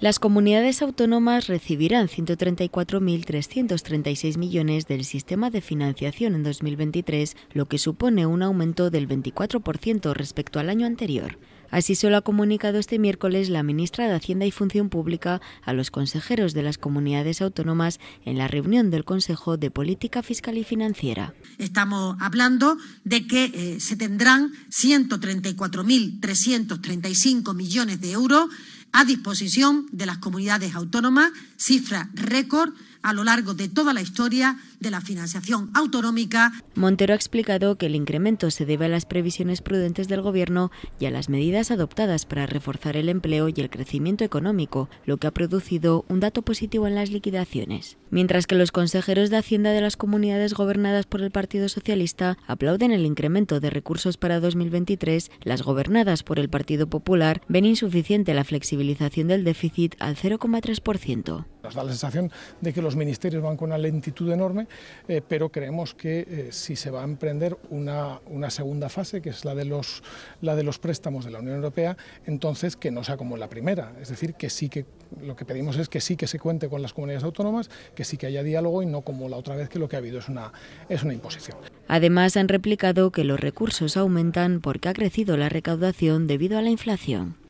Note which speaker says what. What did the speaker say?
Speaker 1: Las comunidades autónomas recibirán 134.336 millones del sistema de financiación en 2023, lo que supone un aumento del 24% respecto al año anterior. Así se lo ha comunicado este miércoles la ministra de Hacienda y Función Pública a los consejeros de las comunidades autónomas en la reunión del Consejo de Política Fiscal y Financiera. Estamos hablando
Speaker 2: de que eh, se tendrán 134.335 millones de euros a disposición de las comunidades autónomas, cifra récord a lo largo de toda la historia de la financiación autonómica.
Speaker 1: Montero ha explicado que el incremento se debe a las previsiones prudentes del Gobierno y a las medidas adoptadas para reforzar el empleo y el crecimiento económico, lo que ha producido un dato positivo en las liquidaciones. Mientras que los consejeros de Hacienda de las comunidades gobernadas por el Partido Socialista aplauden el incremento de recursos para 2023, las gobernadas por el Partido Popular ven insuficiente la flexibilización del déficit al 0,3%.
Speaker 3: Nos da la sensación de que los ministerios van con una lentitud enorme, eh, pero creemos que eh, si se va a emprender una, segunda fase, que es la de, los, préstamos de la Unión Europea, entonces que no sea como la primera. Es decir, que sí que lo que pedimos es que sí que se cuente con las comunidades autónomas, que sí que haya diálogo y no como la otra vez que lo que ha habido es es una imposición.
Speaker 1: Además, han replicado que los recursos aumentan porque ha crecido la recaudación debido a la inflación.